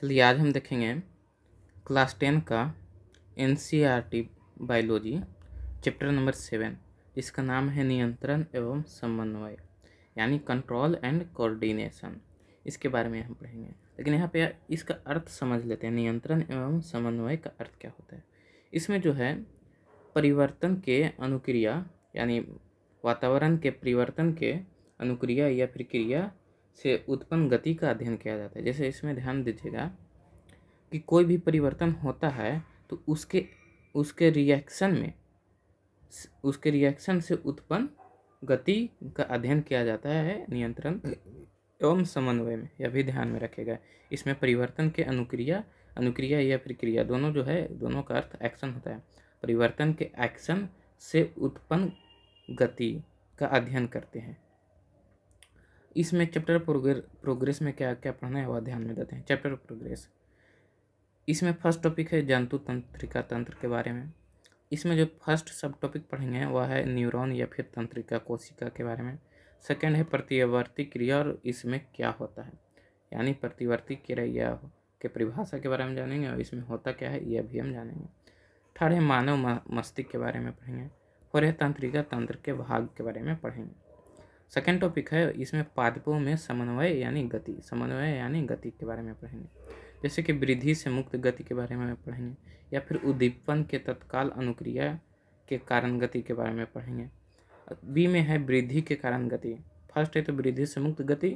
चलिए आज हम देखेंगे क्लास टेन का N C R T biology chapter number seven जिसका नाम है नियंत्रण एवं समन्वय यानी कंट्रोल एंड कोऑर्डिनेशन इसके बारे में हम पढ़ेंगे लेकिन यहाँ पे इसका अर्थ समझ लेते हैं नियंत्रण एवं समन्वय का अर्थ क्या होता है इसमें जो है परिवर्तन के अनुक्रिया यानी वातावरण के परिवर्तन के अनुक्रिया या फिर क्रिया से उत्पन्न गति का अध्ययन किया जाता है जैसे इसमें ध्यान दीजिएगा कि कोई भी परिवर्तन होता है तो उसके उसके रिएक्शन में उसके रिएक्शन से उत्पन्न गति का अध्ययन किया जाता है नियंत्रण एवं समन्वय में यह भी ध्यान में रखेगा इसमें परिवर्तन के अनुक्रिया अनुक्रिया या प्रक्रिया दोनों जो है दोनों का अर्थ एक्शन होता है परिवर्तन के एक्शन से उत्पन्न गति का अध्ययन करते हैं इसमें चैप्टर प्रोग्रे प्रोग्रेस में क्या क्या पढ़ना है वह ध्यान में देते हैं चैप्टर प्रोग्रेस इसमें फर्स्ट टॉपिक है जंतु तंत्रिका तंत्र के बारे में इसमें जो फर्स्ट सब टॉपिक पढ़ेंगे वह है न्यूरॉन या फिर तंत्रिका कोशिका के बारे में सेकेंड है प्रतिवर्ती क्रिया और इसमें क्या होता है यानी प्रतिवर्ती क्रिया के परिभाषा के बारे में जानेंगे और इसमें होता क्या है यह भी हम जानेंगे थर्ड है मानव मस्तिष्क के बारे में पढ़ेंगे और है तंत्रिका तंत्र के भाग के बारे में पढ़ेंगे सेकेंड टॉपिक है इसमें पादपों में समन्वय यानी गति समन्वय यानी गति के बारे में पढ़ेंगे जैसे कि वृद्धि से मुक्त गति के बारे में पढ़ेंगे या फिर उद्दीपन के तत्काल अनुक्रिया के कारण गति के बारे में पढ़ेंगे बी में है वृद्धि के कारण गति फर्स्ट है तो वृद्धि से मुक्त गति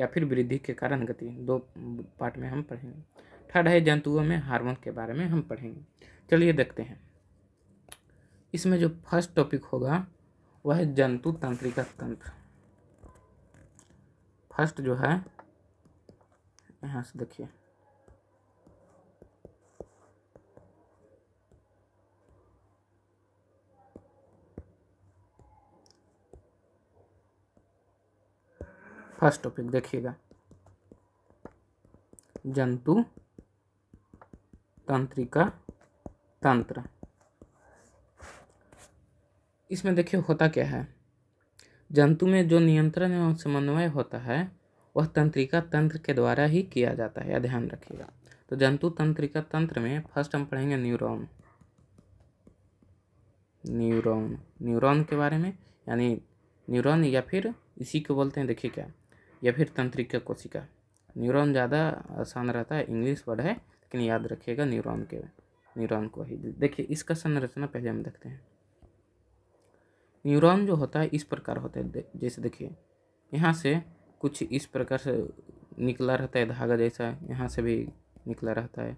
या फिर वृद्धि के कारण गति दो पार्ट में हम पढ़ेंगे थर्ड है जंतुओं में हार्मोन के बारे में हम पढ़ेंगे चलिए देखते हैं इसमें जो फर्स्ट टॉपिक होगा वह है जंतु तंत्रिका तंत्र फर्स्ट जो है यहाँ से देखिए फर्स्ट टॉपिक देखिएगा जंतु तंत्रिका तंत्र इसमें देखिए होता क्या है जंतु में जो नियंत्रण एवं समन्वय होता है वह तंत्रिका तंत्र के द्वारा ही किया जाता है यह ध्यान रखिएगा तो जंतु तंत्रिका तंत्र में फर्स्ट हम पढ़ेंगे न्यूरॉन न्यूरॉन न्यूरॉन के बारे में यानी न्यूरॉन या फिर इसी को बोलते हैं देखिए क्या या फिर तंत्रिका कोशिका न्यूरॉन ज़्यादा आसान रहता है इंग्लिश वर्ड है लेकिन याद रखिएगा न्यूरॉन के न्यूरॉन को ही देखिए इसका संरचना पहले हम देखते हैं न्यूरॉन जो होता है इस प्रकार होता है जैसे देखिए यहाँ से कुछ इस प्रकार से निकला रहता है धागा जैसा यहाँ से भी निकला रहता है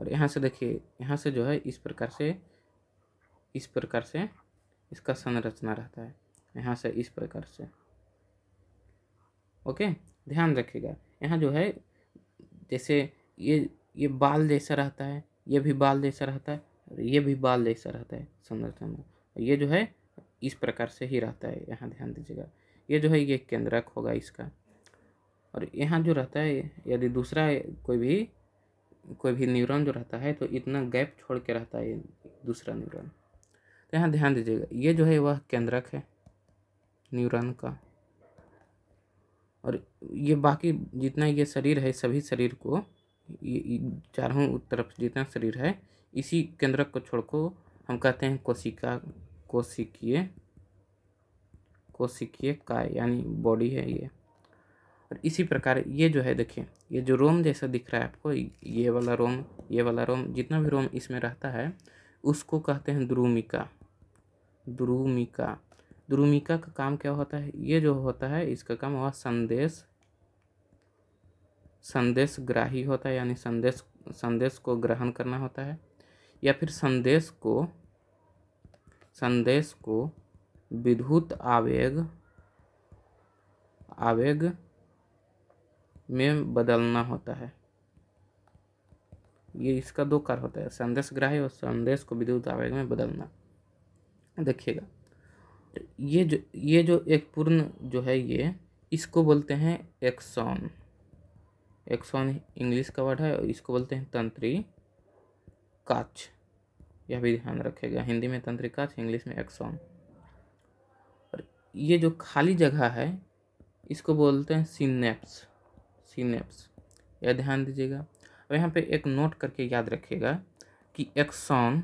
और यहाँ से देखिए यहाँ से जो है इस प्रकार से इस प्रकार से इसका संरचना रहता है यहाँ से इस प्रकार से ओके ध्यान रखिएगा यहाँ जो है जैसे ये ये बाल जैसा रहता है ये भी बाल जैसा रहता है ये भी बाल जैसा रहता है संरचना में ये जो है इस प्रकार से ही रहता है यहाँ ध्यान दीजिएगा ये जो है ये केंद्रक होगा इसका और यहाँ जो रहता है यदि दूसरा कोई भी कोई भी न्यूरॉन जो रहता है तो इतना गैप छोड़ के रहता है दूसरा न्यूरॉन तो यहाँ ध्यान दीजिएगा ये जो है वह केंद्रक है न्यूरॉन का और ये बाकी जितना ये शरीर है सभी शरीर को ये चारों तरफ जितना शरीर है इसी केंद्रक को छोड़ को हम कहते हैं कोशिका कोशिकीय कोशिकीय काय यानी बॉडी है ये और इसी प्रकार ये जो है देखिए ये जो रोम जैसा दिख रहा है आपको ये वाला रोम ये वाला रोम जितना भी रोम इसमें रहता है उसको कहते हैं द्रुमिका द्रुमिका द्रुमिका का काम क्या होता है ये जो होता है इसका काम हुआ संदेश संदेश ग्राही होता है यानी संदेश संदेश को ग्रहण करना होता है या फिर संदेश को संदेश को विद्युत आवेग आवेग में बदलना होता है ये इसका दो कार्य होता है संदेश ग्राही और संदेश को विद्युत आवेग में बदलना देखिएगा ये जो ये जो एक पूर्ण जो है ये इसको बोलते हैं एक्सॉन एक्सॉन इंग्लिश का वर्ड है और इसको बोलते हैं तंत्री काच यह भी ध्यान रखेगा हिंदी में तंत्रिक इंग्लिश में एक्सॉन और ये जो खाली जगह है इसको बोलते हैं सीनेप्स सीनेप्स यह ध्यान दीजिएगा अब यहाँ पे एक नोट करके याद रखिएगा कि एक्सॉन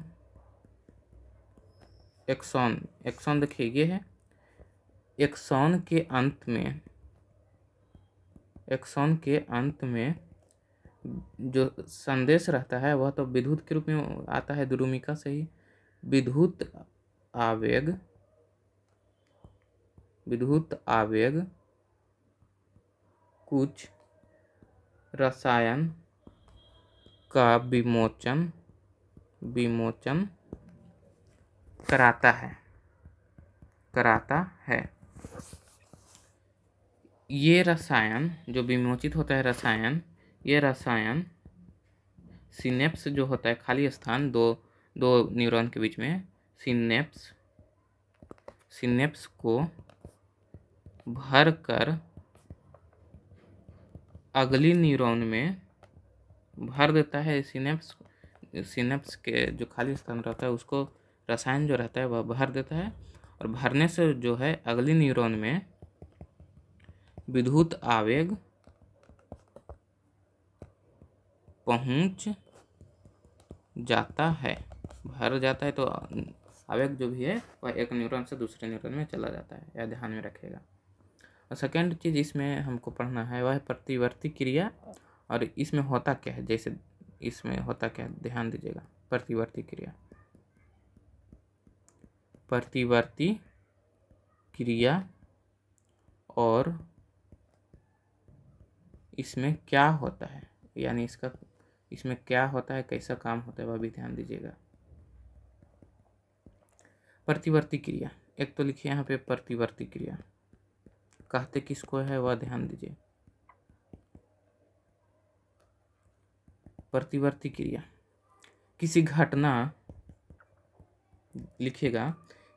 एक्सॉन एक्सॉन देखिए ये है एक्सॉन के अंत में एक्सॉन के अंत में जो संदेश रहता है वह तो विद्युत के रूप में आता है द्रुमिका से ही विद्युत आवेग विद्युत आवेग कुछ रसायन का विमोचन विमोचन कराता है कराता है ये रसायन जो विमोचित होता है रसायन ये रसायन सिनेप्स जो होता है खाली स्थान दो दो न्यूरॉन के बीच में सिनेप्स सिनेप्स को भर कर अगली न्यूरॉन में भर देता है सिनेप्स सिनेप्स के जो खाली स्थान रहता है उसको रसायन जो रहता है वह भर देता है और भरने से जो है अगली न्यूरॉन में विद्युत आवेग पहुंच जाता है भर जाता है तो आवेग जो भी है वह एक न्यूरॉन से दूसरे न्यूरॉन में चला जाता है यह ध्यान में रखेगा और सेकेंड चीज़ इसमें हमको पढ़ना है वह प्रतिवर्ती क्रिया और इसमें होता क्या है जैसे इसमें होता क्या है ध्यान दीजिएगा प्रतिवर्ती क्रिया प्रतिवर्ती क्रिया और इसमें क्या होता है यानी इसका इसमें क्या होता है कैसा काम होता है वह भी ध्यान दीजिएगा प्रतिवर्ती क्रिया एक तो लिखिए यहाँ पे प्रतिवर्ती क्रिया कहते किसको है वह ध्यान दीजिए प्रतिवर्ती क्रिया किसी घटना लिखेगा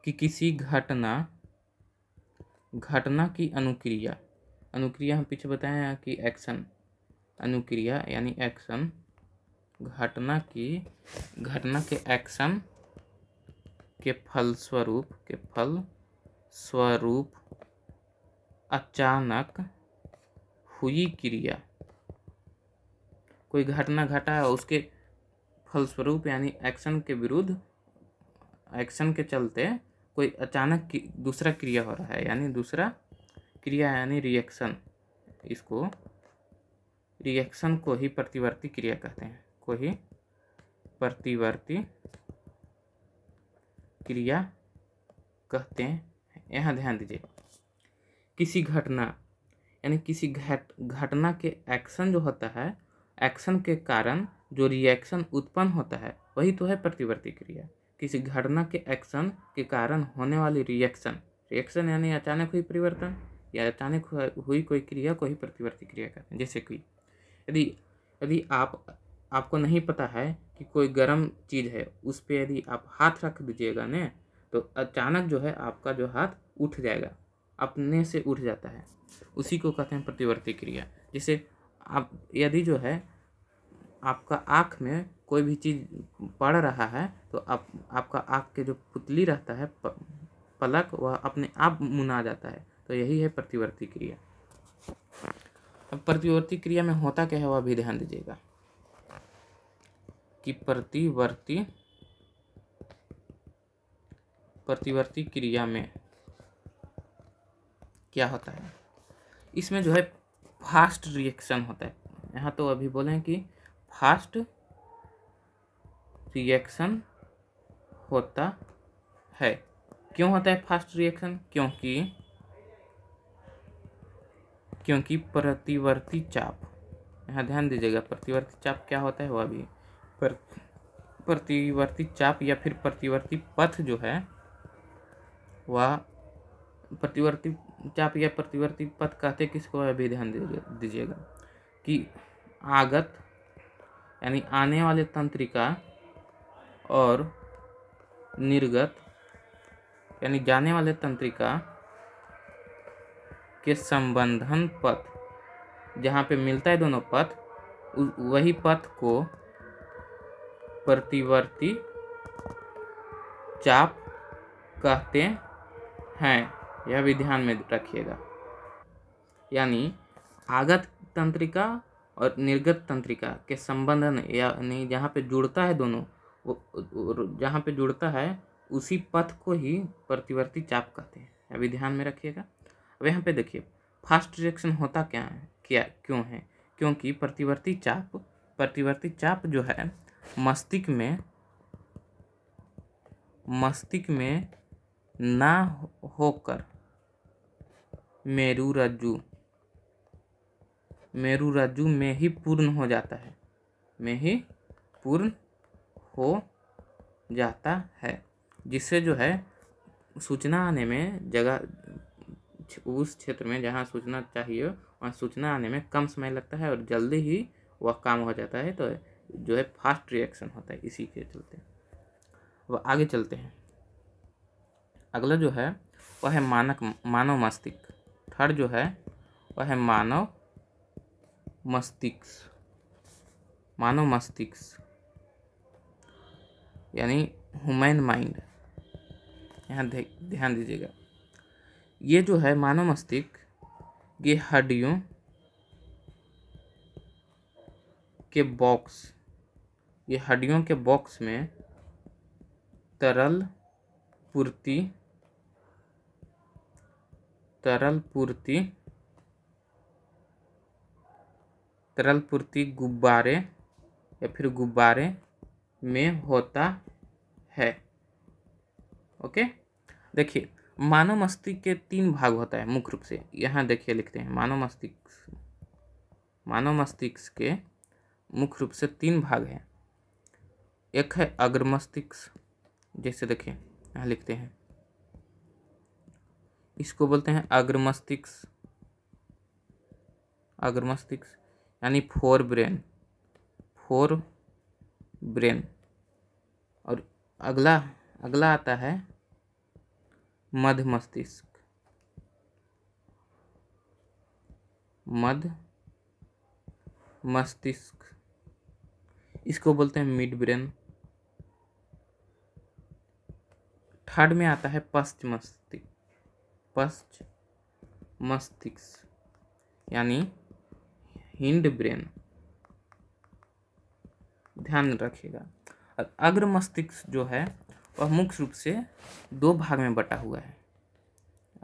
कि किसी घटना घटना की अनुक्रिया अनुक्रिया हम पीछे बताए हैं कि एक्शन अनुक्रिया यानी एक्शन घटना की घटना के एक्शन के फलस्वरूप के फल स्वरूप अचानक हुई क्रिया कोई घटना घटा है उसके फलस्वरूप यानी एक्शन के विरुद्ध एक्शन के चलते कोई अचानक की, दूसरा क्रिया हो रहा है यानी दूसरा क्रिया यानी रिएक्शन इसको रिएक्शन को ही प्रतिवर्ती क्रिया कहते हैं को ही प्रतिवर्ती क्रिया कहते हैं यहाँ ध्यान दीजिए किसी घटना यानी किसी घट घटना के एक्शन जो होता है एक्शन के कारण जो रिएक्शन उत्पन्न होता है वही तो है प्रतिवर्ती क्रिया किसी घटना के एक्शन के कारण होने वाली रिएक्शन रिएक्शन यानी अचानक हुई परिवर्तन या अचानक हुई कोई क्रिया को ही प्रतिवर्ती क्रिया कहते हैं जैसे कि यदि यदि आप आपको नहीं पता है कि कोई गर्म चीज़ है उस पर यदि आप हाथ रख दीजिएगा न तो अचानक जो है आपका जो हाथ उठ जाएगा अपने से उठ जाता है उसी को कहते हैं प्रतिवर्ती क्रिया जैसे आप यदि जो है आपका आँख में कोई भी चीज़ पड़ रहा है तो आप आपका आँख के जो पुतली रहता है पलक वह अपने आप मुना जाता है तो यही है प्रतिवर्ती क्रिया अब प्रतिवर्ती क्रिया में होता क्या है वह भी ध्यान दीजिएगा कि प्रतिवर्ती प्रतिवर्ती क्रिया में क्या होता है इसमें जो है फास्ट रिएक्शन होता है यहाँ तो अभी बोले कि फास्ट रिएक्शन होता है क्यों होता है फास्ट रिएक्शन क्योंकि क्योंकि प्रतिवर्ती चाप यहाँ ध्यान दीजिएगा प्रतिवर्ती चाप क्या होता है वह अभी पर प्रतिवर्ती चाप या फिर प्रतिवर्ती पथ जो है वह प्रतिवर्ती चाप या प्रतिवर्ती पथ कहते किसको को भी ध्यान दीजिएगा कि आगत यानी आने वाले तंत्रिका और निर्गत यानी जाने वाले तंत्रिका के संबंधन पथ जहाँ पे मिलता है दोनों पथ वही पथ को प्रतिवर्ती चाप कहते हैं यह भी ध्यान में रखिएगा यानी आगत तंत्रिका और निर्गत तंत्रिका के संबंधन यानी जहाँ पे जुड़ता है दोनों जहाँ पे जुड़ता है उसी पथ को ही प्रतिवर्ती चाप कहते हैं अभी ध्यान में रखिएगा अब यहाँ पे देखिए फास्ट रिएक्शन होता क्या है क्या क्यों है क्योंकि प्रतिवर्ती चाप प्रतिवर्ती चाप जो है मस्तिष्क में मस्तिष्क में ना होकर मेरू रज्जु मेरू रज्जु में ही पूर्ण हो जाता है में ही पूर्ण हो जाता है जिससे जो है सूचना आने में जगह उस क्षेत्र में जहाँ सूचना चाहिए वहाँ सूचना आने में कम समय लगता है और जल्दी ही वह काम हो जाता है तो जो है फास्ट रिएक्शन होता है इसी के चलते अब आगे चलते हैं अगला जो है वह है मानक मानव मस्तिष्क थर्ड जो है वह है मानव मस्तिष्क मानव मस्तिष्क यानी ह्यूमन माइंड यहाँ ध्यान दीजिएगा ये जो है मानव मस्तिष्क ये हड्डियों के बॉक्स ये हड्डियों के बॉक्स में तरल पूर्ति तरल पूर्ति तरल पूर्ति गुब्बारे या फिर गुब्बारे में होता है ओके देखिए मानव मस्तिष्क के तीन भाग होता है मुख्य रूप से यहाँ देखिए लिखते हैं मानव मस्तिष्क मानव मस्तिष्क के मुख्य रूप से तीन भाग हैं एक है अग्र मस्तिष्क जैसे देखिए यहाँ लिखते हैं इसको बोलते हैं अग्र मस्तिष्क अग्र मस्तिष्क यानी फोर ब्रेन फोर ब्रेन और अगला अगला आता है मध्य मस्तिष्क मध मस्तिष्क इसको बोलते हैं मिड ब्रेन थर्ड में आता है पश्च मस्तिष्क पश्च मस्तिष्क यानी हिंड ब्रेन ध्यान रखिएगा अग्र मस्तिष्क जो है वह मुख्य रूप से दो भाग में बटा हुआ है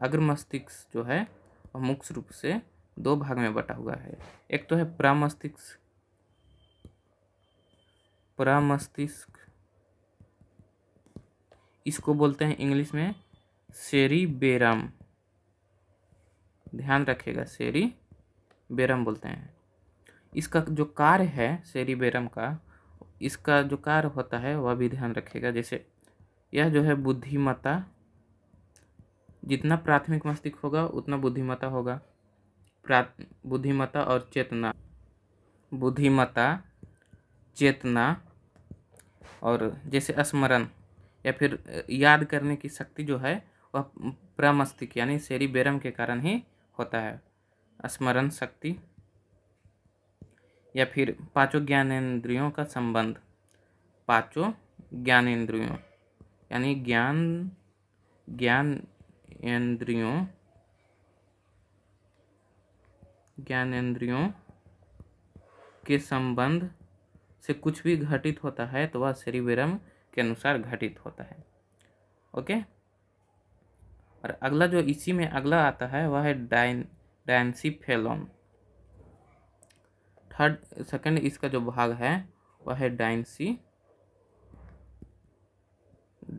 अग्र मस्तिष्क जो है वह मुख्य रूप से दो भाग में बटा हुआ है एक तो है प्रामस्तिष्क प्रामस्तिष्क इसको बोलते हैं इंग्लिश में शेरी बेरम ध्यान रखिएगा शेरी बेरम बोलते हैं इसका जो कार्य है शेरी बेरम का इसका जो कार्य होता है वह भी ध्यान रखेगा जैसे यह जो है बुद्धिमता जितना प्राथमिक मस्तिष्क होगा उतना बुद्धिमता होगा प्राथ बुद्धिमता और चेतना बुद्धिमता चेतना और जैसे स्मरण या फिर याद करने की शक्ति जो है वह प्रमस्तिक यानी शेरी बेरम के कारण ही होता है स्मरण शक्ति या फिर पांचों ज्ञानेन्द्रियों का संबंध पांचों ज्ञानेन्द्रियों यानी ज्ञान ज्ञान इंद्रियों ज्ञानेन्द्रियों के संबंध से कुछ भी घटित होता है तो वह शरीरम के अनुसार घटित होता है ओके और अगला जो इसी में अगला आता है वह है डाइन डायसी फेलोन थर्ड सेकंड इसका जो भाग है वह है डायसी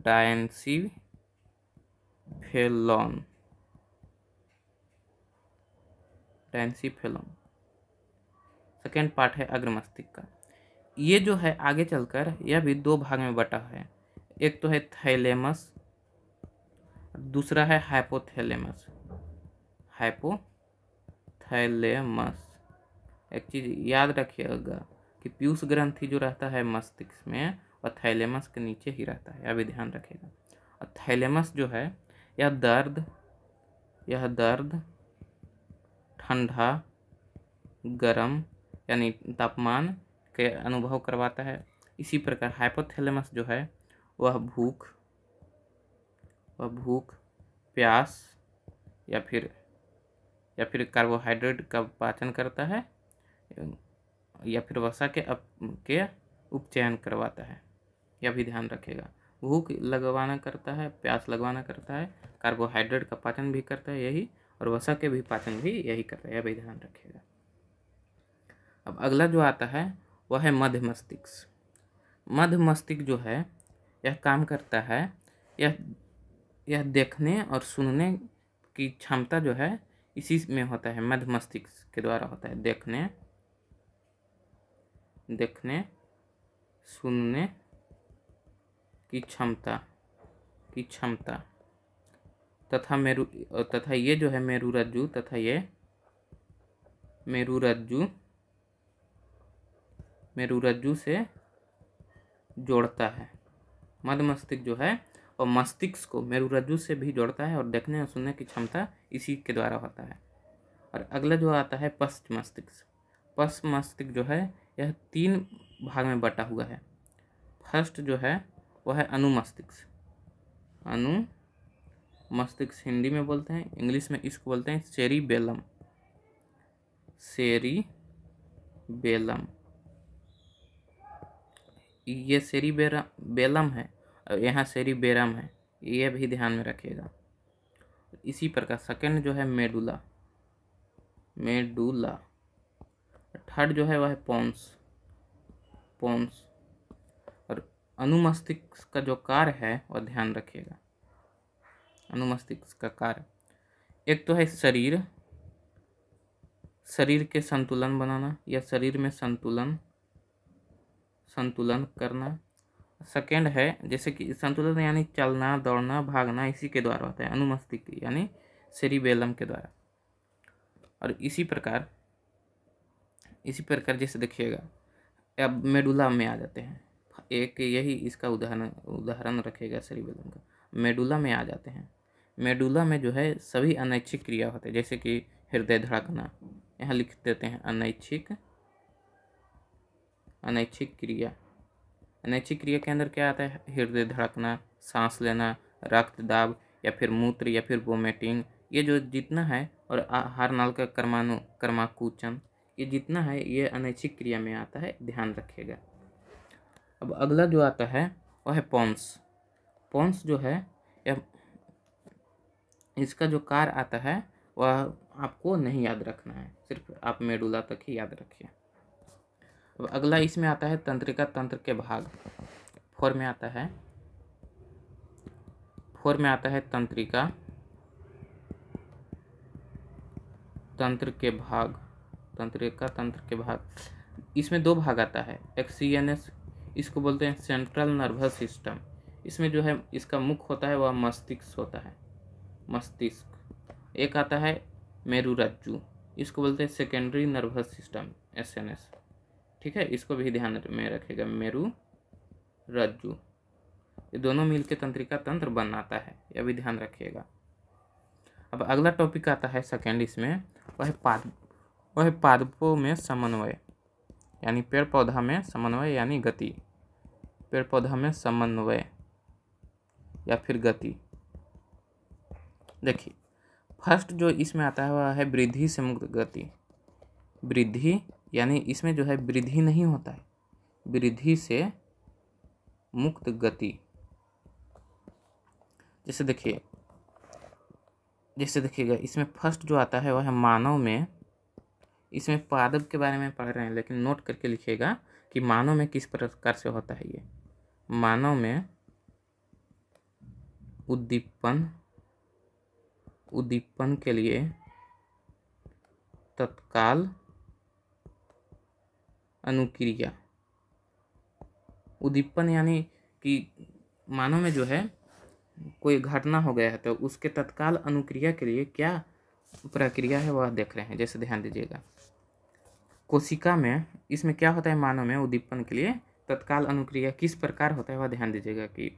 diencephalon diencephalon second part है अग्रमस्तिक का ये जो है आगे चलकर यह भी दो भाग में बटा है एक तो है थैलेमस दूसरा है हाइपोथैलेमस हाइपो थैलेमस एक चीज़ याद रखिएगा कि पीयूष ग्रंथि जो रहता है मस्तिष्क में और थैलेमस के नीचे ही रहता है यह भी ध्यान रखेगा और थैलेमस जो है यह दर्द यह दर्द ठंडा गर्म यानी तापमान के अनुभव करवाता है इसी प्रकार हाइपोथैलेमस जो है वह भूख वह भूख प्यास या फिर या फिर कार्बोहाइड्रेट का पाचन करता है या फिर वसा के अप के उपचयन करवाता है यह भी ध्यान रखेगा भूख लगवाना करता है प्यास लगवाना करता है कार्बोहाइड्रेट का पाचन भी करता है यही और वसा के भी पाचन भी यही करता है यह भी ध्यान रखेगा अब अगला जो आता है वह है मध्य मस्तिष्क मध्य मस्तिष्क जो है यह काम करता है यह यह देखने और सुनने की क्षमता जो है इसी में होता है मध्य मस्तिष्क के द्वारा होता है देखने देखने सुनने की क्षमता की क्षमता तथा मेरू तथा ये जो है मेरू रज्जु तथा ये मेरू रज्जु मेरू रज्जु से जोड़ता है मध्य मस्तिष्क जो है और मस्तिष्क को मेरू रज्जु से भी जोड़ता है और देखने और सुनने की क्षमता इसी के द्वारा होता है और अगला जो आता है पश्च मस्तिष्क पश्च मस्तिष्क जो है यह तीन भाग में बटा हुआ है फर्स्ट जो है वह है अनुमस्तिष्क अनु मस्तिष्क हिंदी में बोलते हैं इंग्लिश में इसको बोलते हैं सेरी बेलम सेरी बेलम कि ये सेरी बेरा बेलम है और यहाँ सेरी बेरम है ये भी ध्यान में रखिएगा इसी प्रकार सेकेंड जो है मेडुला मेडुला थर्ड जो है वह है पॉन्स पॉन्स और अनुमस्तिष्क का जो कार्य है वह ध्यान रखिएगा अनुमस्तिष्क का कार्य एक तो है शरीर शरीर के संतुलन बनाना या शरीर में संतुलन संतुलन करना सेकेंड है जैसे कि संतुलन यानी चलना दौड़ना भागना इसी के द्वारा होता है अनुमस्तिक यानी सेरिबेलम के द्वारा और इसी प्रकार इसी प्रकार जैसे देखिएगा अब मेडुला में आ जाते हैं एक यही इसका उदाहरण उदाहरण रखेगा सेरिबेलम का मेडुला में आ जाते हैं मेडुला में जो है सभी अनैच्छिक क्रिया होते हैं जैसे कि हृदय धड़कना यहाँ लिख देते हैं अनैच्छिक अनैच्छिक क्रिया अनैच्छिक क्रिया के अंदर क्या आता है हृदय धड़कना सांस लेना रक्त दाब या फिर मूत्र या फिर वोमेटिंग ये जो जितना है और हार नाल का कर्मानु कर्माकूचन ये जितना है ये अनैच्छिक क्रिया में आता है ध्यान रखिएगा अब अगला जो आता है वह है पॉन्स पॉन्स जो है या इसका जो कार आता है वह आपको नहीं याद रखना है सिर्फ आप मेडुला तक ही याद रखिए अब अगला इसमें आता है तंत्रिका तंत्र के भाग फोर में आता है फोर में आता है तंत्रिका तंत्र के भाग तंत्रिका तंत्र के भाग इसमें दो भाग आता है एक्सीएनएस इसको बोलते हैं सेंट्रल नर्वस सिस्टम इसमें जो है इसका मुख्य होता है वह मस्तिष्क होता है मस्तिष्क एक आता है मेरुरज्जु इसको बोलते हैं secondary nervous system S N S ठीक है इसको भी ध्यान में रखेगा मेरु रज्जु ये दोनों मिलके तंत्रिका तंत्र बनाता है यह भी ध्यान रखिएगा अब अगला टॉपिक आता है सेकेंड इसमें वह पाद वह पादपों में समन्वय यानी पेड़ पौधा में समन्वय यानी गति पेड़ पौधा में समन्वय या फिर गति देखिए फर्स्ट जो इसमें आता है वह है वृद्धि से मुक्त गति वृद्धि यानी इसमें जो है वृद्धि नहीं होता है वृद्धि से मुक्त गति जैसे देखिए जैसे देखिएगा इसमें फर्स्ट जो आता है वह है मानव में इसमें पादप के बारे में पढ़ रहे हैं लेकिन नोट करके लिखिएगा कि मानव में किस प्रकार से होता है ये मानव में उद्दीपन उद्दीपन के लिए तत्काल अनुक्रिया उद्दीपन यानी कि मानव में जो है कोई घटना हो गया है तो उसके तत्काल अनुक्रिया के लिए क्या प्रक्रिया है वह देख रहे हैं जैसे ध्यान दीजिएगा कोशिका में इसमें क्या होता है मानव में उद्दीपन के लिए तत्काल अनुक्रिया किस प्रकार होता है वह ध्यान दीजिएगा कि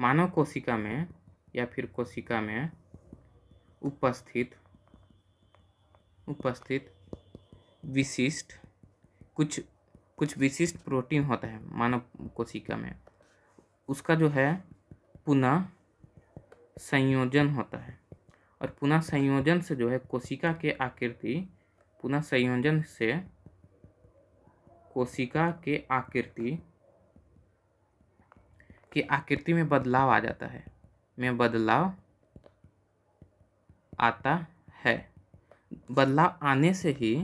मानव कोशिका में या फिर कोशिका में उपस्थित उपस्थित विशिष्ट कुछ कुछ विशिष्ट प्रोटीन होता है मानव कोशिका में उसका जो है पुनः संयोजन होता है और पुनः संयोजन से जो है कोशिका के आकृति पुनः संयोजन से कोशिका के आकृति की आकृति में बदलाव आ जाता है में बदलाव आता है बदलाव आने से ही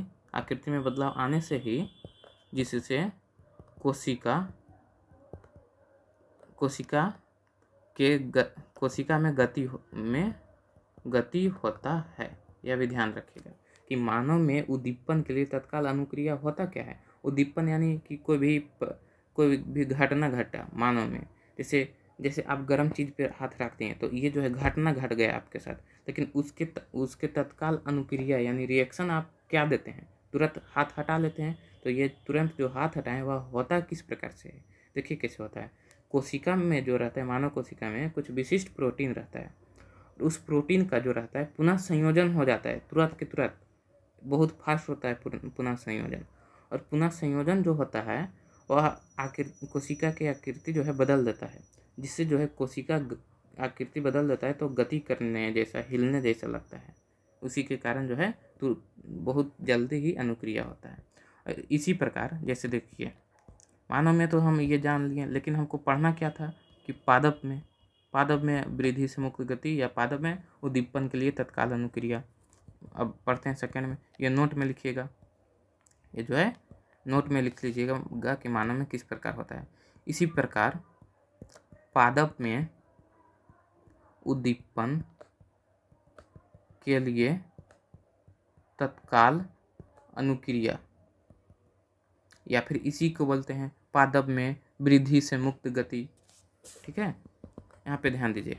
आकृति में बदलाव आने से ही जिससे कोशिका कोशिका के ग, कोशिका में गति हो, में गति होता है यह भी ध्यान रखिएगा कि मानव में उद्दीपन के लिए तत्काल अनुक्रिया होता क्या है उद्दीपन यानी कि कोई भी कोई भी घटना घटा मानव में जैसे जैसे आप गर्म चीज़ पर हाथ रखते हैं तो ये जो है घटना घट गया आपके साथ लेकिन उसके त, उसके तत्काल अनुक्रिया यानी रिएक्शन आप क्या देते हैं तुरंत हाथ हटा लेते हैं तो ये तुरंत जो हाथ हटाएं वह होता किस प्रकार से है देखिए कैसे होता है कोशिका में जो रहता है मानव कोशिका में कुछ विशिष्ट प्रोटीन रहता है उस प्रोटीन का जो रहता है पुनः संयोजन हो जाता है तुरंत के तुरंत बहुत फास्ट होता है पुनः संयोजन और पुनः संयोजन जो होता है वह आकृति कोशिका की आकृति जो है बदल देता है जिससे जो है कोशिका आकृति बदल देता है तो गति करने जैसा हिलने जैसा लगता है उसी के कारण जो है तो बहुत जल्दी ही अनुक्रिया होता है इसी प्रकार जैसे देखिए मानव में तो हम ये जान लिए लेकिन हमको पढ़ना क्या था कि पादप में पादप में वृद्धि से मुक्त गति या पादप में उद्दीपन के लिए तत्काल अनुक्रिया अब पढ़ते हैं सेकंड में ये नोट में लिखिएगा ये जो है नोट में लिख लीजिएगा कि मानव में किस प्रकार होता है इसी प्रकार पादप में उद्दीपन के लिए तत्काल अनुक्रिया या फिर इसी को बोलते हैं पादप में वृद्धि से मुक्त गति ठीक है यहाँ पे ध्यान दीजिए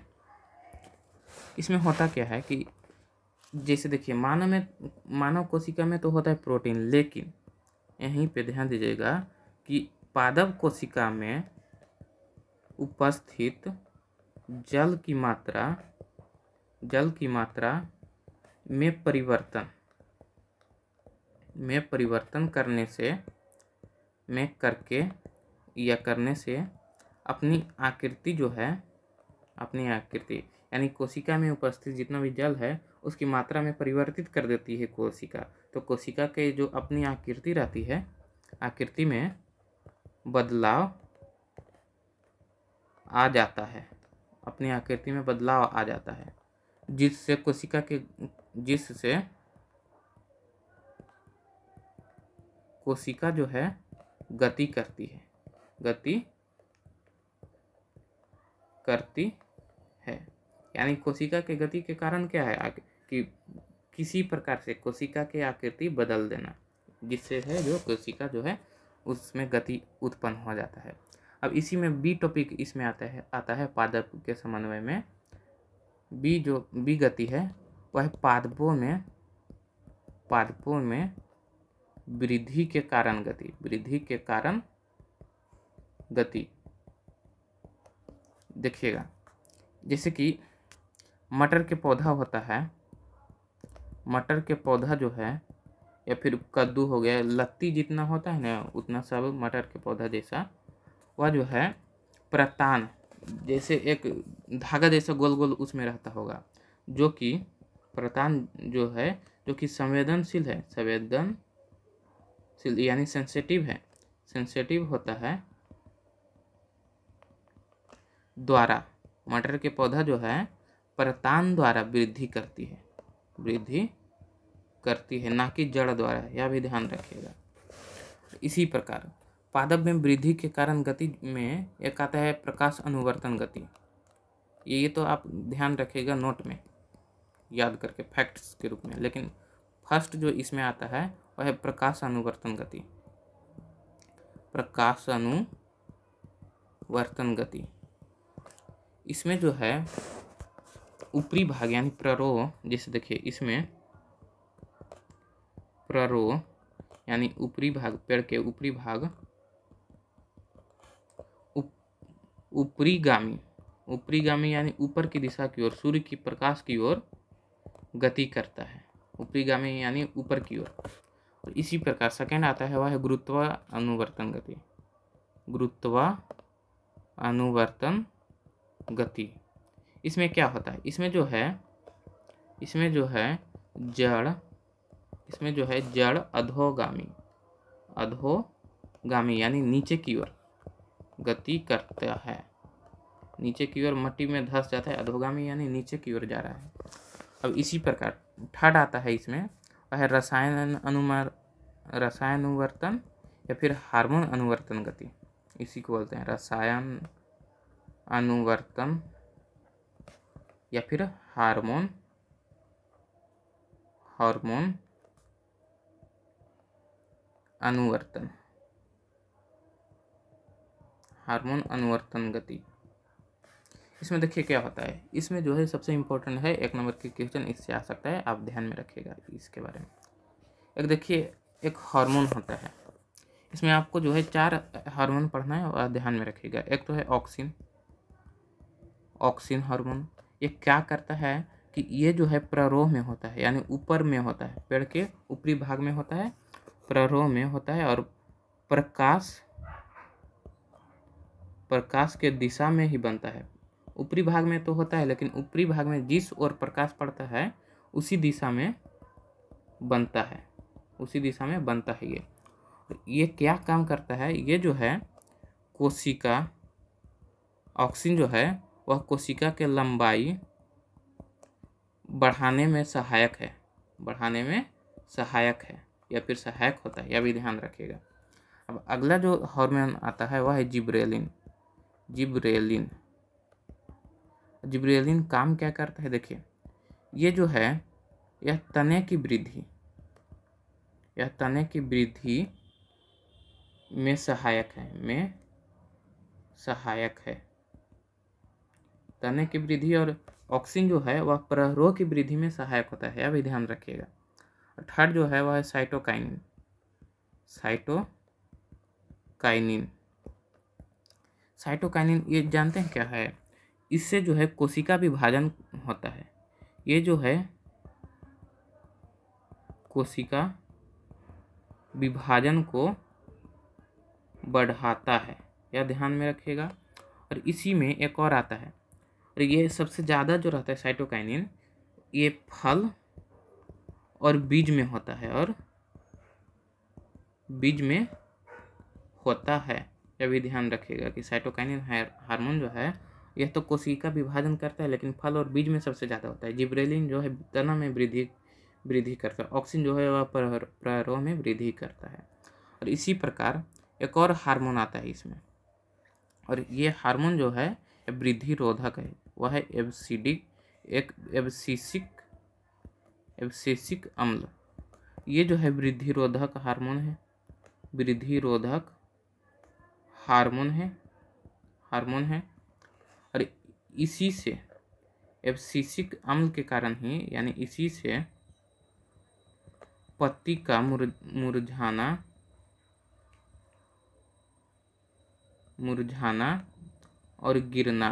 इसमें होता क्या है कि जैसे देखिए मानव में मानव कोशिका में तो होता है प्रोटीन लेकिन यहीं पे ध्यान दीजिएगा कि पादप कोशिका में उपस्थित जल की मात्रा जल की मात्रा में परिवर्तन में परिवर्तन करने से में करके या करने से अपनी आकृति जो है अपनी आकृति यानी कोशिका में उपस्थित जितना भी जल है उसकी मात्रा में परिवर्तित कर देती है कोशिका तो कोशिका के जो अपनी आकृति रहती है आकृति में बदलाव आ जाता है अपनी आकृति में बदलाव आ जाता है जिससे कोशिका के जिससे कोशिका जो है गति करती है गति करती है यानी कोशिका के गति के कारण क्या है आगे कि किसी प्रकार से कोशिका की आकृति बदल देना जिससे है जो कोशिका जो है उसमें गति उत्पन्न हो जाता है अब इसी में बी टॉपिक इसमें आता है आता है पादप के समन्वय में बी जो बी गति है वह पादपों में पादपों में वृद्धि के कारण गति वृद्धि के कारण गति देखिएगा जैसे कि मटर के पौधा होता है मटर के पौधा जो है या फिर कद्दू हो गया लत्ती जितना होता है ना उतना सब मटर के पौधा जैसा वह जो है प्रतान जैसे एक धागा जैसा गोल गोल उसमें रहता होगा जो कि प्रतान जो है जो कि संवेदनशील है संवेदन यानी सेंसेटिव है सेंसेटिव होता है द्वारा मटर के पौधा जो है परतान द्वारा वृद्धि करती है वृद्धि करती है ना कि जड़ द्वारा यह भी ध्यान रखिएगा इसी प्रकार पादप में वृद्धि के कारण गति में एक आता है प्रकाश अनुवर्तन गति ये तो आप ध्यान रखिएगा नोट में याद करके फैक्ट्स के रूप में लेकिन फर्स्ट जो इसमें आता है वह प्रकाश अनुवर्तन गति प्रकाश अनुवर्तन गति इसमें जो है ऊपरी भाग यानी प्ररोह जैसे देखिए इसमें प्ररोह यानी ऊपरी भाग पेड़ के ऊपरी भाग ऊपरी गामी ऊपरी गामी यानी ऊपर की दिशा की ओर सूर्य की प्रकाश की ओर गति करता है ऊपरी गामी यानी ऊपर की ओर और इसी प्रकार सेकेंड आता है वह है गुरुत्व अनुवर्तन गति गुरुत्व अनुवर्तन गति इसमें क्या होता है इसमें जो है इसमें जो है जड़ इसमें जो है जड़ अधोगामी अधोगामी यानी नीचे की ओर गति करता है नीचे की ओर मट्टी में धंस जाता है अधोगामी यानी नीचे की ओर जा रहा है अब इसी प्रकार ठट आता है इसमें वह रसायन अनुमर रसायन अनुवर्तन या फिर हार्मोन अनुवर्तन गति इसी को बोलते हैं रसायन अनुवर्तन या फिर हार्मोन हार्मोन अनुवर्तन हार्मोन अनुवर्तन गति इसमें देखिए क्या होता है इसमें जो है सबसे इम्पोर्टेंट है एक नंबर के क्वेश्चन इससे आ सकता है आप ध्यान में रखिएगा इसके बारे में एक देखिए एक हार्मोन होता है इसमें आपको जो है चार हार्मोन पढ़ना है और ध्यान में रखिएगा एक तो है ऑक्सीन ऑक्सीन हार्मोन ये क्या करता है कि ये जो है प्ररोह में होता है यानी ऊपर में होता है पेड़ के ऊपरी भाग में होता है प्ररोह में होता है और प्रकाश प्रकाश के दिशा में ही बनता है ऊपरी भाग में तो होता है लेकिन ऊपरी भाग में जिस ओर प्रकाश पड़ता है उसी दिशा में बनता है उसी दिशा में बनता है ये ये क्या काम करता है ये जो है कोशिका ऑक्सीजन जो है वह कोशिका के लंबाई बढ़ाने में सहायक है बढ़ाने में सहायक है या फिर सहायक होता है यह भी ध्यान रखिएगा अब अगला जो हार्मोन आता है वह है जिब्रेलिन जिब्रेलिन जिब्रेलिन काम क्या करता है देखिए ये जो है यह तने की वृद्धि यह तने की वृद्धि में सहायक है में सहायक है तने की वृद्धि और ऑक्सीजन जो है वह प्रहरोह की वृद्धि में सहायक होता है यह भी ध्यान रखिएगा और थर्ड जो है वह है साइटोकाइनिन साइटोकाइनिन साइटोकाइनिन ये जानते हैं क्या है इससे जो है कोशिका विभाजन होता है ये जो है कोशिका विभाजन को बढ़ाता है यह ध्यान में रखिएगा और इसी में एक और आता है और ये सबसे ज़्यादा जो रहता है साइटोकाइनिन ये फल और बीज में होता है और बीज में होता है यह भी ध्यान रखिएगा कि साइटोकाइनिन हार्मोन जो है यह तो कोशिका विभाजन करता है लेकिन फल और बीज में सबसे ज़्यादा होता है जिब्रेलिन जो है तना में वृद्धि वृद्धि करता है ऑक्सीजन जो है वह प्ररोह में वृद्धि करता है और इसी प्रकार एक और हार्मोन आता है इसमें और ये हार्मोन जो है वृद्धि रोधक है वह है एबसीडिक एक एबसीसिक एबसीसिक अम्ल ये जो है वृद्धि रोधक हार्मोन है वृद्धि रोधक हार्मोन है हार्मोन है इसी से सीसिक अम्ल के कारण ही यानी इसी से पत्ती का मुरझाना मुरझाना और गिरना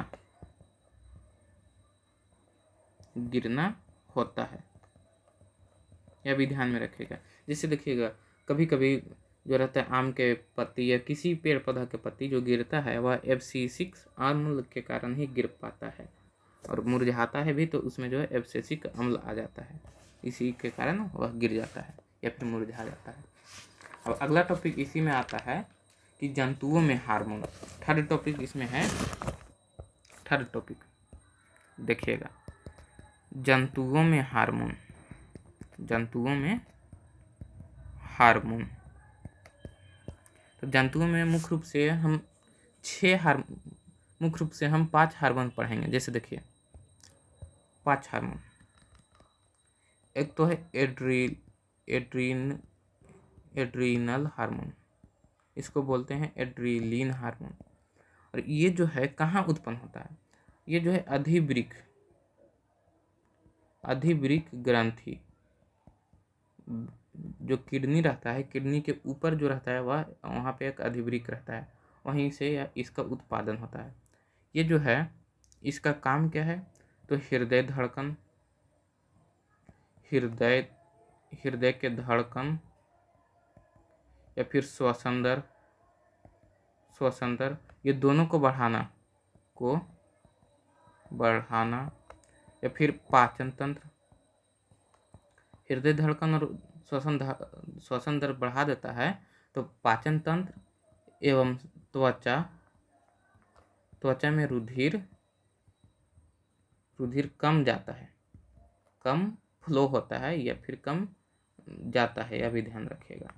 गिरना होता है यह भी ध्यान में रखेगा जैसे देखिएगा कभी कभी जो रहता है आम के पत्ती या किसी पेड़ पौधा के पत्ती जो गिरता है वह एफ सी सिक्स अम्ल के कारण ही गिर पाता है और मुरझाता है भी तो उसमें जो है एफ सी सिक्स अम्ल आ जाता है इसी के कारण वह गिर जाता है या फिर मुरझा जाता है अब अगला टॉपिक इसी में आता है कि जंतुओं में हार्मोन थर्ड टॉपिक इसमें है थर्ड टॉपिक देखिएगा जंतुओं में हार्मोन जंतुओं में हार्मोन जंतुओं में मुख्य रूप से हम छः हार मुख्य रूप से हम पांच हार्मोन पढ़ेंगे जैसे देखिए पांच हार्मोन एक तो है एड्री एड्रीन एड्रीनल हार्मोन इसको बोलते हैं एड्रीलिन हार्मोन और ये जो है कहाँ उत्पन्न होता है ये जो है अधिवृक अधिवृक ग्रंथि जो किडनी रहता है किडनी के ऊपर जो रहता है वह वहाँ पे एक अधिवृक रहता है वहीं से इसका उत्पादन होता है ये जो है इसका काम क्या है तो हृदय धड़कन हृदय हृदय के धड़कन या फिर श्वसन दर ये दोनों को बढ़ाना को बढ़ाना या फिर पाचन तंत्र हृदय धड़कन और श्वसन श्वसन दर बढ़ा देता है तो पाचन तंत्र एवं त्वचा त्वचा में रुधिर रुधिर कम जाता है कम फ्लो होता है या फिर कम जाता है यह भी ध्यान रखिएगा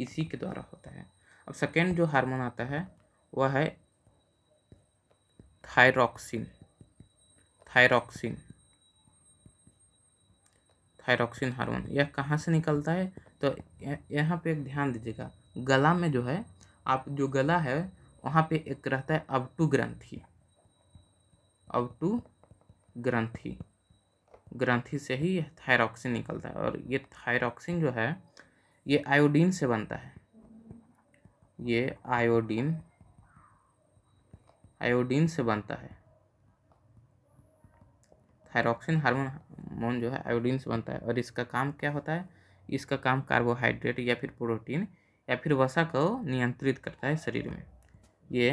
इसी के द्वारा होता है अब सेकेंड जो हार्मोन आता है वह है थायरॉक्सिन थायरॉक्सिन थायरोक्सिन हार्मोन यह कहाँ से निकलता है तो यहाँ पे ध्यान दीजिएगा गला में जो है आप जो गला है वहाँ पे एक रहता है अवटू अब अवटू ग्रंथी ग्रंथी से ही यह थायरॉक्सिन निकलता है और ये थायरॉक्सिन जो है ये आयोडीन से बनता है ये आयोडीन आयोडीन से बनता है थायरोक्सिन हार्मोन जो है आयोडीन से बनता है और इसका काम क्या होता है इसका काम कार्बोहाइड्रेट या फिर प्रोटीन या फिर वसा को नियंत्रित करता है शरीर में ये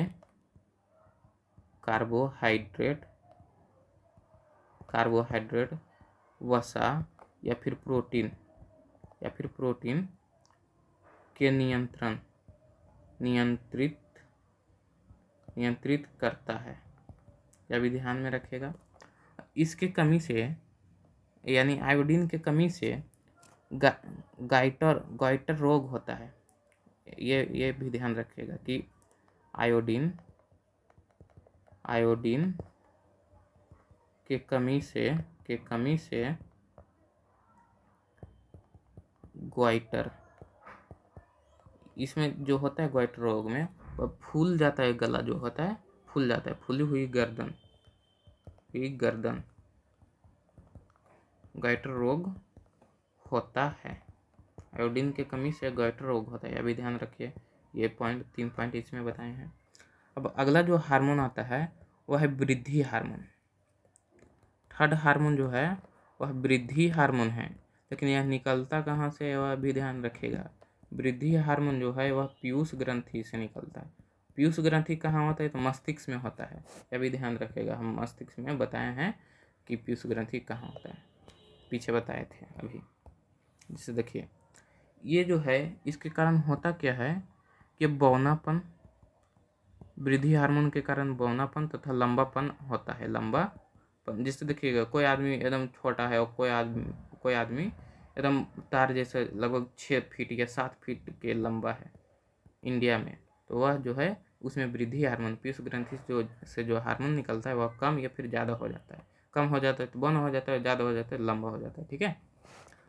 कार्बोहाइड्रेट कार्बोहाइड्रेट वसा या फिर प्रोटीन या फिर प्रोटीन के नियंत्रण नियंत्रित नियंत्रित करता है यह भी ध्यान में रखेगा इसके कमी से यानी आयोडीन के कमी से गा, गाइटर गाइटर रोग होता है ये ये भी ध्यान रखिएगा कि आयोडीन आयोडीन के कमी से के कमी से ग्वाइटर इसमें जो होता है ग्वाइटर रोग में वह फूल जाता है गला जो होता है फूल जाता है फूली हुई गर्दन हुई गर्दन गैटर रोग होता है आयोडीन के कमी से गैटर रोग होता है अभी ध्यान रखिए ये पॉइंट तीन पॉइंट इसमें बताए हैं अब अगला जो हार्मोन आता है वह है वृद्धि हार्मोन थर्ड हार्मोन जो है वह वृद्धि हार्मोन है लेकिन यह निकलता कहाँ से वह भी ध्यान रखेगा वृद्धि हार्मोन जो है वह पीयूष ग्रंथि से निकलता है पीयूष ग्रंथि कहाँ होता है तो मस्तिष्क में होता है यह भी ध्यान रखेगा हम मस्तिष्क में बताए हैं कि पीयूष ग्रंथि कहाँ होता है पीछे बताए थे अभी जैसे देखिए ये जो है इसके कारण होता क्या है कि बौनापन वृद्धि हार्मोन के कारण बौनापन तथा लंबापन होता है लंबापन जिससे देखिएगा कोई आदमी एकदम छोटा है और कोई आदमी कोई आदमी एकदम तार जैसे लगभग छः फीट या सात फीट के लंबा है इंडिया में तो वह जो है उसमें वृद्धि हार्मोन पीयूष ग्रंथि जो से जो हार्मोन निकलता है वह कम या फिर ज़्यादा हो जाता है कम हो जाता है तो बंद हो जाता है ज़्यादा हो जाता है तो लंबा हो जाता है ठीक है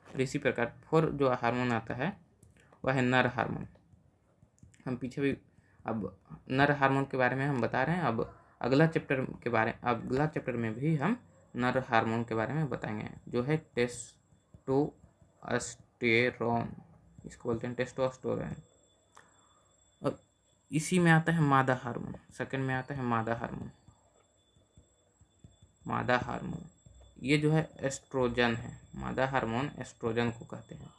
और तो इसी प्रकार फोर जो हार्मोन आता है वह है नर हार्मोन हम पीछे भी अब नर हार्मोन के बारे में हम बता रहे हैं अब अगला चैप्टर के बारे अगला चैप्टर में भी हम नर हार्मोन के बारे में बताएंगे जो है टेस्टोस्टेरोन इसको बोलते हैं टेस्टोस्टेरोन और इसी में आता है मादा हार्मोन सेकंड में आता है मादा हार्मोन मादा हार्मोन ये जो है एस्ट्रोजन है मादा हार्मोन एस्ट्रोजन को कहते हैं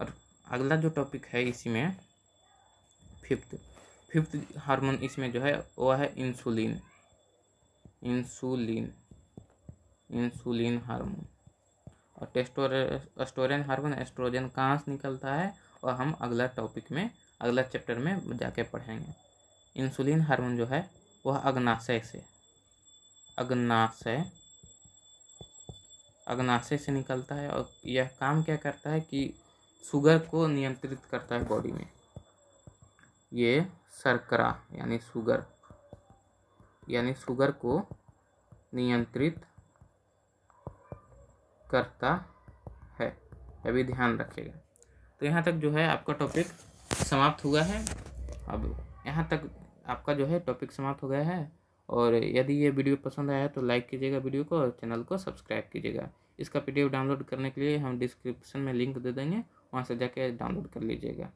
और अगला जो टॉपिक है इसी में फिफ्थ फिफ्थ हार्मोन इसमें जो है वह है इंसुलिन इंसुलिन इंसुलिन हार्मोन और टेस्टोरेस्टोरेन हार्मोन एस्ट्रोजन कहाँ से निकलता है और हम अगला टॉपिक में अगला चैप्टर में जाके पढ़ेंगे इंसुलिन हार्मोन जो है वह अग्नाशय से अग्नाशय अग्नाशय से निकलता है और यह काम क्या करता है कि शुगर को नियंत्रित करता है बॉडी में ये शर्करा यानी शुगर यानी शुगर को नियंत्रित करता है अभी ध्यान रखेगा तो यहाँ तक जो है आपका टॉपिक समाप्त हुआ है अब यहाँ तक आपका जो है टॉपिक समाप्त हो गया है और यदि ये वीडियो पसंद आया तो लाइक कीजिएगा वीडियो को और चैनल को सब्सक्राइब कीजिएगा इसका पीडीएफ डाउनलोड करने के लिए हम डिस्क्रिप्शन में लिंक दे देंगे वहाँ से जाके डाउनलोड कर लीजिएगा